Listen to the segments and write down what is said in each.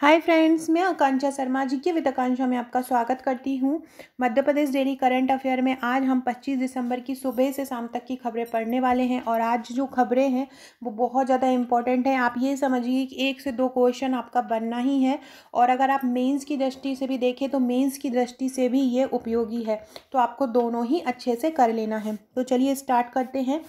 hi friends मैं आकांक्षा शर्मा जी की with आकांक्षा में आपका स्वागत करती हूँ Madhya Pradesh daily current affair में आज हम 25 दिसंबर की सुबह से शाम तक की खबरें पढ़ने वाले हैं और आज जो खबरें हैं वो बहुत ज़्यादा इंपॉर्टेंट हैं आप ये समझिए कि एक से दो क्वेश्चन आपका बनना ही है और अगर आप मेन्स की दृष्टि से भी देखें तो मेन्स की दृष्टि से भी ये उपयोगी है तो आपको दोनों ही अच्छे से कर लेना है तो चलिए स्टार्ट करते हैं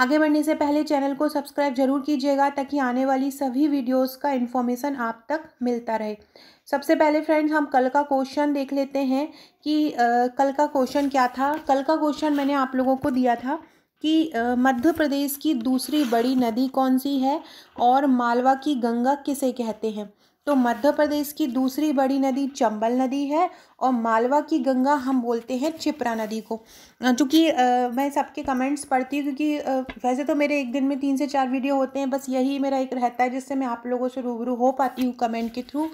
आगे बढ़ने से पहले चैनल को सब्सक्राइब जरूर कीजिएगा ताकि आने वाली सभी वीडियोस का इन्फॉर्मेशन आप तक मिलता रहे सबसे पहले फ्रेंड्स हम कल का क्वेश्चन देख लेते हैं कि आ, कल का क्वेश्चन क्या था कल का क्वेश्चन मैंने आप लोगों को दिया था कि मध्य प्रदेश की दूसरी बड़ी नदी कौन सी है और मालवा की गंगा किसे कहते हैं तो मध्य प्रदेश की दूसरी बड़ी नदी चंबल नदी है और मालवा की गंगा हम बोलते हैं छिपरा नदी को चूँकि मैं सबके कमेंट्स पढ़ती हूँ क्योंकि आ, वैसे तो मेरे एक दिन में तीन से चार वीडियो होते हैं बस यही मेरा एक रहता है जिससे मैं आप लोगों से रूबरू हो पाती हूँ कमेंट के थ्रू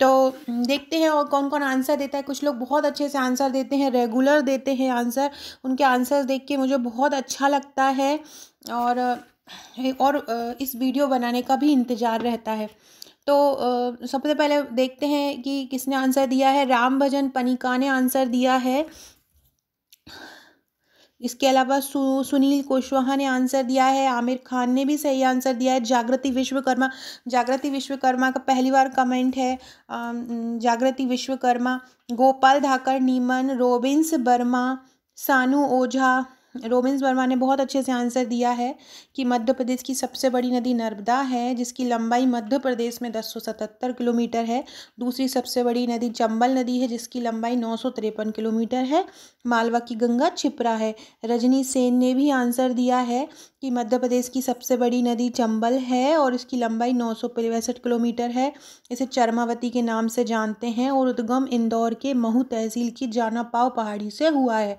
तो देखते हैं और कौन कौन आंसर देता है कुछ लोग बहुत अच्छे से आंसर देते हैं रेगुलर देते हैं आंसर उनके आंसर देख के मुझे बहुत अच्छा लगता है और और इस वीडियो बनाने का भी इंतज़ार रहता है तो सबसे पहले देखते हैं कि किसने आंसर दिया है राम भजन पनिका ने आंसर दिया है इसके अलावा सु, सुनील कुशवाहा ने आंसर दिया है आमिर खान ने भी सही आंसर दिया है जागृति विश्वकर्मा जागृति विश्वकर्मा का पहली बार कमेंट है जागृति विश्वकर्मा गोपाल धाकर नीमन रोबिंस वर्मा सानू ओझा रोबिन्स वर्मा ने बहुत अच्छे से आंसर दिया है कि मध्य प्रदेश की सबसे बड़ी नदी नर्मदा है जिसकी लंबाई मध्य प्रदेश में दस सौ सतहत्तर किलोमीटर है दूसरी सबसे बड़ी नदी चंबल नदी है जिसकी लंबाई नौ सौ तिरपन किलोमीटर है मालवा की गंगा छिपरा है रजनी सेन ने भी आंसर दिया है कि मध्य प्रदेश की सबसे बड़ी नदी चंबल है और इसकी लंबाई नौ सौ पैंसठ किलोमीटर है इसे चरमावती के नाम से जानते हैं और उद्गम इंदौर के महू तहसील की पाव पहाड़ी से हुआ है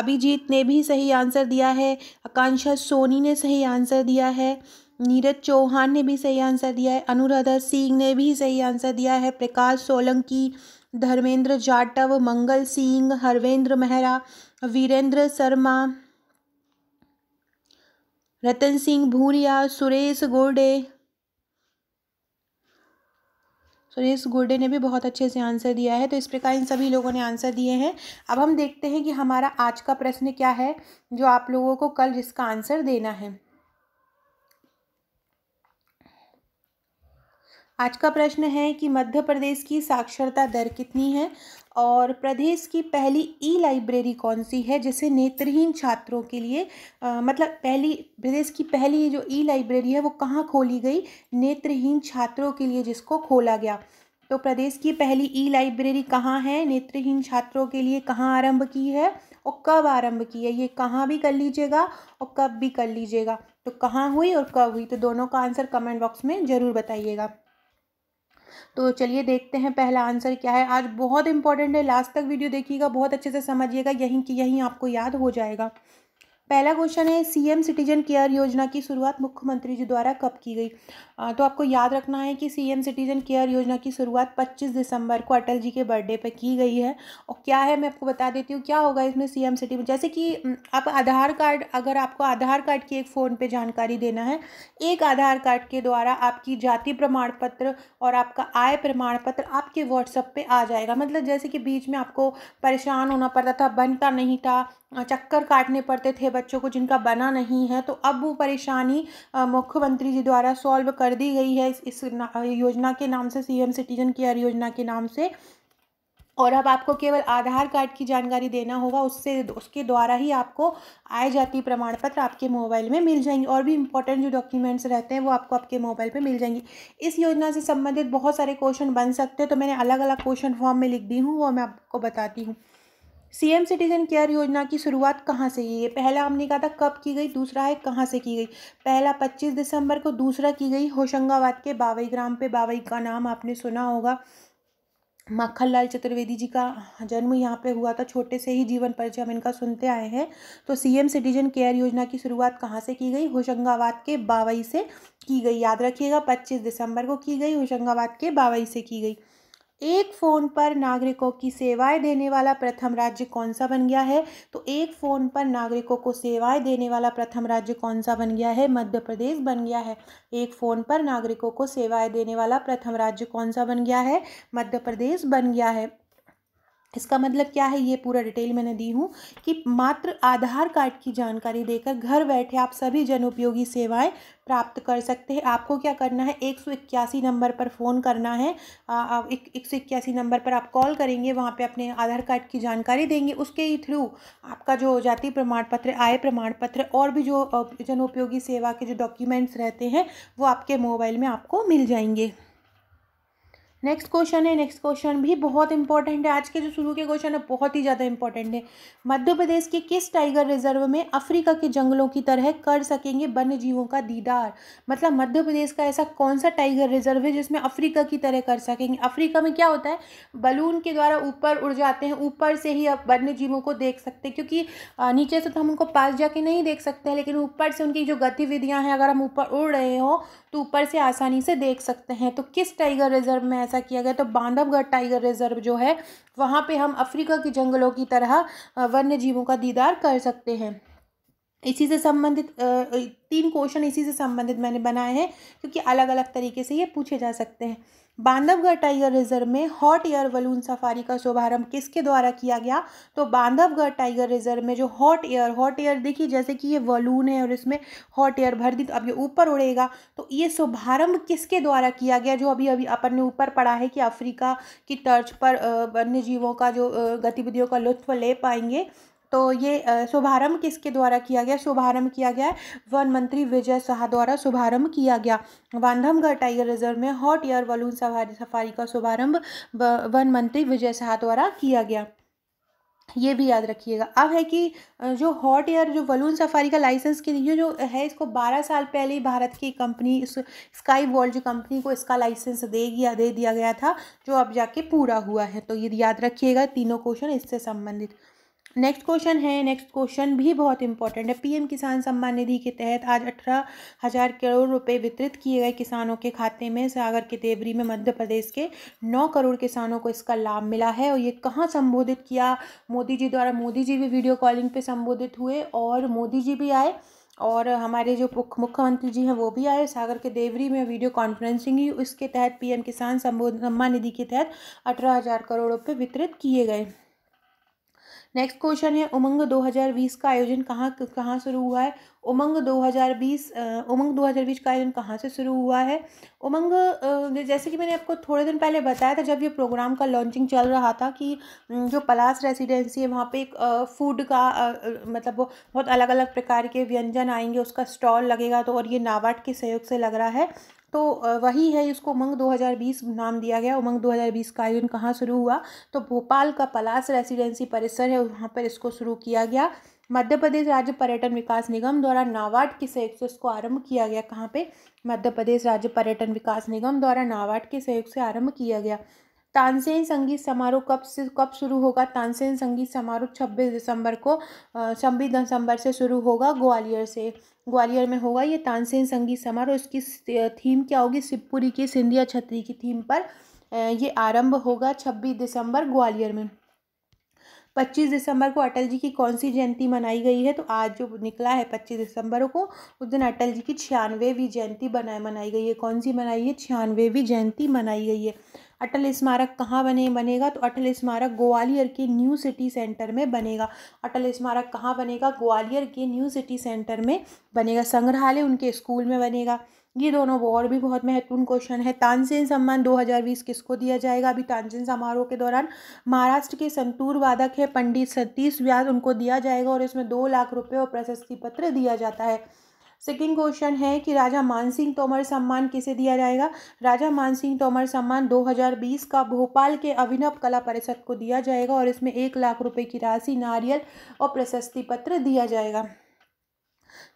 अभिजीत ने भी सही आंसर दिया है आकांक्षा सोनी ने सही आंसर दिया है नीरज चौहान ने भी सही आंसर दिया है अनुराधा सिंह ने भी सही आंसर दिया है प्रकाश सोलंकी धर्मेंद्र जाटव मंगल सिंह हरवेंद्र मेहरा वीरेंद्र शर्मा रतन सिंह भूरिया सुरेश गोडे सुरेश गोडे ने भी बहुत अच्छे से आंसर दिया है तो इस प्रकार इन सभी लोगों ने आंसर दिए हैं अब हम देखते हैं कि हमारा आज का प्रश्न क्या है जो आप लोगों को कल जिसका आंसर देना है आज का प्रश्न है कि मध्य प्रदेश की साक्षरता दर कितनी है और प्रदेश की पहली ई लाइब्रेरी कौन सी है जिसे नेत्रहीन छात्रों के लिए आ, मतलब पहली प्रदेश की पहली जो ई लाइब्रेरी है वो कहाँ खोली गई नेत्रहीन छात्रों के लिए जिसको खोला गया तो प्रदेश की पहली ई लाइब्रेरी कहाँ है नेत्रहीन छात्रों के लिए कहाँ आरंभ की है और कब आरंभ की है ये कहाँ भी कर लीजिएगा और कब भी कर लीजिएगा तो कहाँ हुई और कब हुई तो दोनों का आंसर कमेंट बॉक्स में ज़रूर बताइएगा तो चलिए देखते हैं पहला आंसर क्या है आज बहुत इंपॉर्टेंट है लास्ट तक वीडियो देखिएगा बहुत अच्छे से समझिएगा यहीं की यहीं आपको याद हो जाएगा पहला क्वेश्चन है सीएम सिटीजन केयर योजना की शुरुआत मुख्यमंत्री जी द्वारा कब की गई आ, तो आपको याद रखना है कि सीएम सिटीजन केयर योजना की शुरुआत 25 दिसंबर को अटल जी के बर्थडे पर की गई है और क्या है मैं आपको बता देती हूँ क्या होगा इसमें सीएम सिटी जैसे कि आप आधार कार्ड अगर आपको आधार कार्ड की एक फ़ोन पर जानकारी देना है एक आधार कार्ड के द्वारा आपकी जाति प्रमाण पत्र और आपका आय प्रमाण पत्र आपके व्हाट्सएप पर आ जाएगा मतलब जैसे कि बीच में आपको परेशान होना पड़ता था बनता नहीं था चक्कर काटने पड़ते थे बच्चों को जिनका बना नहीं है तो अब वो परेशानी मुख्यमंत्री जी द्वारा सॉल्व कर दी गई है इस, इस योजना के नाम से सीएम सिटीजन केयर योजना के नाम से और अब आपको केवल आधार कार्ड की जानकारी देना होगा उससे उसके द्वारा ही आपको आय जाति प्रमाण पत्र आपके मोबाइल में मिल जाएंगे और भी इंपॉर्टेंट जो डॉक्यूमेंट्स रहते हैं वो आपको आपके मोबाइल पे मिल जाएंगी इस योजना से संबंधित बहुत सारे क्वेश्चन बन सकते हैं तो मैंने अलग अलग क्वेश्चन फॉर्म में लिख दी हूँ वो मैं आपको बताती हूँ सीएम सिटीजन केयर योजना की शुरुआत कहाँ से की गई पहला हमने कहा था कब की गई दूसरा है कहाँ से की गई पहला 25 दिसंबर को दूसरा की गई होशंगाबाद के बावई ग्राम पे बावई का नाम आपने सुना होगा माखन लाल चतुर्वेदी जी का जन्म यहाँ पे हुआ था छोटे से ही जीवन परिचय हम इनका सुनते आए हैं तो सीएम सिटीजन केयर योजना की शुरुआत कहाँ से की गई होशंगाबाद के बावई से की गई याद रखिएगा 25 दिसंबर को की गई होशंगाबाद के बावई से की गई एक फ़ोन पर नागरिकों की सेवाएं देने वाला प्रथम राज्य कौन सा बन गया है तो एक फ़ोन पर नागरिकों को सेवाएं देने वाला प्रथम राज्य कौन सा बन गया है मध्य प्रदेश बन गया है एक फ़ोन पर नागरिकों को सेवाएं देने वाला प्रथम राज्य कौन सा बन गया है मध्य प्रदेश बन गया है इसका मतलब क्या है ये पूरा डिटेल मैंने दी हूँ कि मात्र आधार कार्ड की जानकारी देकर घर बैठे आप सभी जनउपयोगी सेवाएं प्राप्त कर सकते हैं आपको क्या करना है एक सौ इक्यासी नंबर पर फ़ोन करना है एक, सौ इक्यासी नंबर पर आप कॉल करेंगे वहाँ पे अपने आधार कार्ड की जानकारी देंगे उसके ही थ्रू आपका जो जाति प्रमाण पत्र आय प्रमाण पत्र और भी जो उपयोगी सेवा के जो डॉक्यूमेंट्स रहते हैं वो आपके मोबाइल में आपको मिल जाएंगे नेक्स्ट क्वेश्चन है नेक्स्ट क्वेश्चन भी बहुत इंपॉर्टेंट है आज के जो शुरू के क्वेश्चन है बहुत ही ज़्यादा इंपॉर्टेंट है मध्य प्रदेश के किस टाइगर रिजर्व में अफ्रीका के जंगलों की तरह कर सकेंगे वन्य जीवों का दीदार मतलब मध्य प्रदेश का ऐसा कौन सा टाइगर रिजर्व है जिसमें अफ्रीका की तरह कर सकेंगे अफ्रीका में क्या होता है बलून के द्वारा ऊपर उड़ जाते हैं ऊपर से ही आप वन्य जीवों को देख सकते हैं क्योंकि नीचे से तो हम उनको पास जाके नहीं देख सकते हैं लेकिन ऊपर से उनकी जो गतिविधियाँ हैं अगर हम ऊपर उड़ रहे हो तो ऊपर से आसानी से देख सकते हैं तो किस टाइगर रिजर्व में ऐसा किया गया तो बांधवगढ़ टाइगर रिजर्व जो है वहाँ पे हम अफ्रीका के जंगलों की तरह वन्य जीवों का दीदार कर सकते हैं इसी से संबंधित तीन क्वेश्चन इसी से संबंधित मैंने बनाए हैं क्योंकि अलग अलग तरीके से ये पूछे जा सकते हैं बांधवगढ़ टाइगर रिजर्व में हॉट एयर बलून सफारी का शुभारंभ किसके द्वारा किया गया तो बांधवगढ़ टाइगर रिजर्व में जो हॉट एयर हॉट एयर देखिए जैसे कि ये बलून है और इसमें हॉट एयर भर दी तो अब ये ऊपर उड़ेगा तो ये शुभारंभ किसके द्वारा किया गया जो अभी अभी अपन ने ऊपर पढ़ा है कि अफ्रीका की तर्ज पर वन्य जीवों का जो गतिविधियों का लुत्फ ले पाएंगे तो ये शुभारंभ किसके द्वारा किया गया शुभारंभ किया गया है वन मंत्री विजय शाह द्वारा शुभारंभ किया गया बांधमगढ़ टाइगर रिजर्व में hot air balloon safari safari का शुभारंभ वन मंत्री विजय शाह द्वारा किया गया ये भी याद रखिएगा अब है कि जो हॉट एयर जो बलून सफारी का लाइसेंस के लिए जो है इसको 12 साल पहले ही भारत की कंपनी इस स्काई वर्ल्ड कंपनी को इसका लाइसेंस दे दिया दे दिया गया था जो अब जाके पूरा हुआ है तो ये याद रखिएगा तीनों क्वेश्चन इससे संबंधित नेक्स्ट क्वेश्चन है नेक्स्ट क्वेश्चन भी बहुत इंपॉर्टेंट है पीएम किसान सम्मान निधि के तहत आज अठारह हजार करोड़ रुपए वितरित किए गए किसानों के खाते में सागर के देवरी में मध्य प्रदेश के नौ करोड़ किसानों को इसका लाभ मिला है और ये कहाँ संबोधित किया मोदी जी द्वारा मोदी जी भी वीडियो कॉलिंग पर संबोधित हुए और मोदी जी भी आए और हमारे जो मुख्यमंत्री जी हैं वो भी आए सागर के देवरी में वीडियो कॉन्फ्रेंसिंग ही उसके तहत पीएम किसान सम्मान निधि के तहत अठारह हज़ार करोड़ रुपये वितरित किए गए नेक्स्ट क्वेश्चन है उमंग 2020 का आयोजन कहाँ कहाँ शुरू हुआ है उमंग 2020 उमंग 2020 का आयोजन कहाँ से शुरू हुआ है उमंग जैसे कि मैंने आपको थोड़े दिन पहले बताया था जब ये प्रोग्राम का लॉन्चिंग चल रहा था कि जो पलास रेसिडेंसी है वहाँ पे एक फूड का मतलब वो बहुत अलग अलग प्रकार के व्यंजन आएंगे उसका स्टॉल लगेगा तो और ये नाबार्ड के सहयोग से लग रहा है तो वही है इसको उमंग 2020 नाम दिया गया उमंग 2020 का आयोजन कहाँ शुरू हुआ तो भोपाल का पलास रेसिडेंसी परिसर है वहाँ पर इसको शुरू किया गया मध्य प्रदेश राज्य पर्यटन विकास निगम द्वारा नाबार्ड के सहयोग से इसको आरंभ किया गया कहाँ पे मध्य प्रदेश राज्य पर्यटन विकास निगम द्वारा नाबार्ड के सहयोग से आरंभ किया गया तानसेन संगीत समारोह कब से कब शुरू होगा तानसेन संगीत समारोह छब्बीस दिसंबर को छब्बीस दिसंबर से शुरू होगा ग्वालियर से ग्वालियर में होगा ये तानसेन संगीत समारोह इसकी थीम क्या होगी शिवपुरी की सिंधिया छतरी की थीम पर ये आरंभ होगा छब्बीस दिसंबर ग्वालियर में पच्चीस दिसंबर को अटल जी की कौन सी जयंती मनाई गई है तो आज जो निकला है पच्चीस दिसंबर को उस दिन अटल जी की छियानवेवीं जयंती बनाई मनाई गई है कौन सी मनाई है छियानवेवीं जयंती मनाई गई है अटल स्मारक कहाँ बने बनेगा तो अटल स्मारक ग्वालियर के न्यू सिटी सेंटर में बनेगा अटल स्मारक कहाँ बनेगा ग्वालियर के न्यू सिटी सेंटर में बनेगा संग्रहालय उनके स्कूल में बनेगा ये दोनों वो और भी बहुत महत्वपूर्ण क्वेश्चन है तानसेन सम्मान 2020 किसको दिया जाएगा अभी तानसेन समारोह के दौरान महाराष्ट्र के संतूर वादक है पंडित सतीश व्यास उनको दिया जाएगा और इसमें दो लाख रुपए और प्रशस्ति पत्र दिया जाता है सेकेंड क्वेश्चन है कि राजा मानसिंह तोमर सम्मान किसे दिया जाएगा राजा मानसिंह तोमर सम्मान 2020 का भोपाल के अभिनव कला परिषद को दिया जाएगा और इसमें एक लाख रुपए की राशि नारियल और प्रशस्ति पत्र दिया जाएगा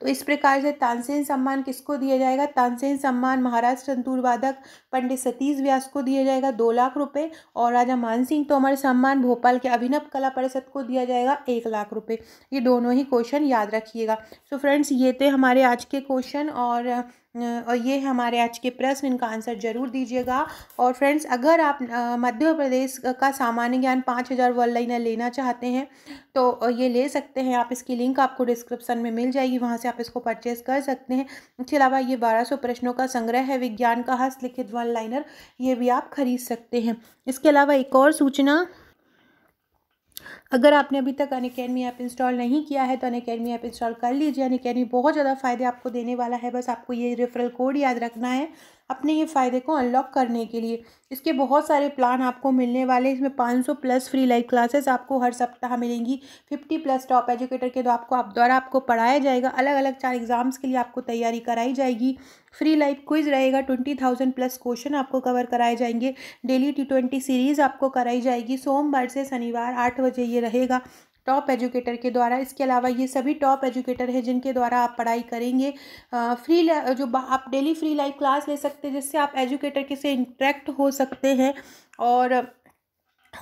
तो इस प्रकार से तानसेन सम्मान किसको दिया जाएगा तानसेन सम्मान महाराज संतूरवादक पंडित सतीश व्यास को दिया जाएगा दो लाख रुपए और राजा मान सिंह तोमर सम्मान भोपाल के अभिनव कला परिषद को दिया जाएगा एक लाख रुपये ये दोनों ही क्वेश्चन याद रखिएगा सो so फ्रेंड्स ये थे हमारे आज के क्वेश्चन और और ये है हमारे आज के प्रश्न इनका आंसर जरूर दीजिएगा और फ्रेंड्स अगर आप मध्य प्रदेश का सामान्य ज्ञान पाँच हज़ार वर्ल्ड लाइनर लेना चाहते हैं तो ये ले सकते हैं आप इसकी लिंक आपको डिस्क्रिप्सन में मिल जाएगी वहाँ से आप इसको परचेज़ कर सकते हैं इसके अलावा ये बारह सौ प्रश्नों का संग्रह है विज्ञान का हस्तलिखित वन लाइनर ये भी आप खरीद सकते हैं इसके अलावा एक और सूचना अगर आपने अभी तक अन अकेडमी ऐप इंस्टॉल नहीं किया है तो अन अकेडमी ऐप इंस्टॉल कर लीजिए अन अकेडमी बहुत ज़्यादा फ़ायदे आपको देने वाला है बस आपको ये रेफरल कोड याद रखना है अपने ये फ़ायदे को अनलॉक करने के लिए इसके बहुत सारे प्लान आपको मिलने वाले हैं इसमें 500 प्लस फ्री लाइव क्लासेस आपको हर सप्ताह मिलेंगी 50 प्लस टॉप एजुकेटर के तो आपको आप द्वारा आपको पढ़ाया जाएगा अलग अलग चार एग्ज़ाम्स के लिए आपको तैयारी कराई जाएगी फ्री लाइव क्विज रहेगा ट्वेंटी थाउजेंड प्लस क्वेश्चन आपको कवर कराए जाएंगे डेली टी ट्वेंटी सीरीज़ आपको कराई जाएगी सोमवार से शनिवार आठ बजे ये लिए रहेगा टॉप एजुकेटर के द्वारा इसके अलावा ये सभी टॉप एजुकेटर हैं जिनके द्वारा आप पढ़ाई करेंगे फ्री जो आप डेली फ्री लाइव क्लास ले सकते हैं जिससे आप एजुकेटर के से इंट्रैक्ट हो सकते हैं और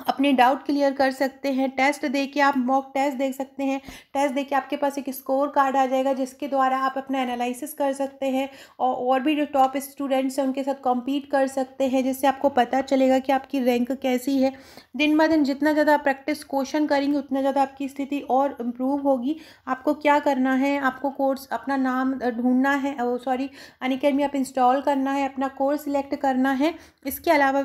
अपने डाउट क्लियर कर सकते हैं टेस्ट दे के आप मॉक टेस्ट देख सकते हैं टेस्ट दे के आपके पास एक स्कोर कार्ड आ जाएगा जिसके द्वारा आप अपना एनालिसिस कर सकते हैं और और भी जो टॉप स्टूडेंट्स हैं उनके साथ कॉम्पीट कर सकते हैं जिससे आपको पता चलेगा कि आपकी रैंक कैसी है दिन ब दिन जितना ज़्यादा प्रैक्टिस क्वेश्चन करेंगे उतना ज़्यादा आपकी स्थिति और इम्प्रूव होगी आपको क्या करना है आपको कोर्स अपना नाम ढूंढना है सॉरी अनिकेडमी आप इंस्टॉल करना है अपना कोर्स सिलेक्ट करना है इसके अलावा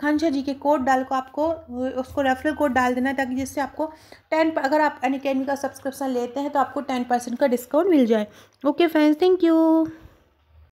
खानशाह जी के कोड डाल को आपको उसको रेफरल कोड डाल देना ताकि जिससे आपको टेन अगर आप एनी e का सब्सक्रिप्शन लेते हैं तो आपको टेन परसेंट का डिस्काउंट मिल जाए ओके फ्रेंड्स थैंक यू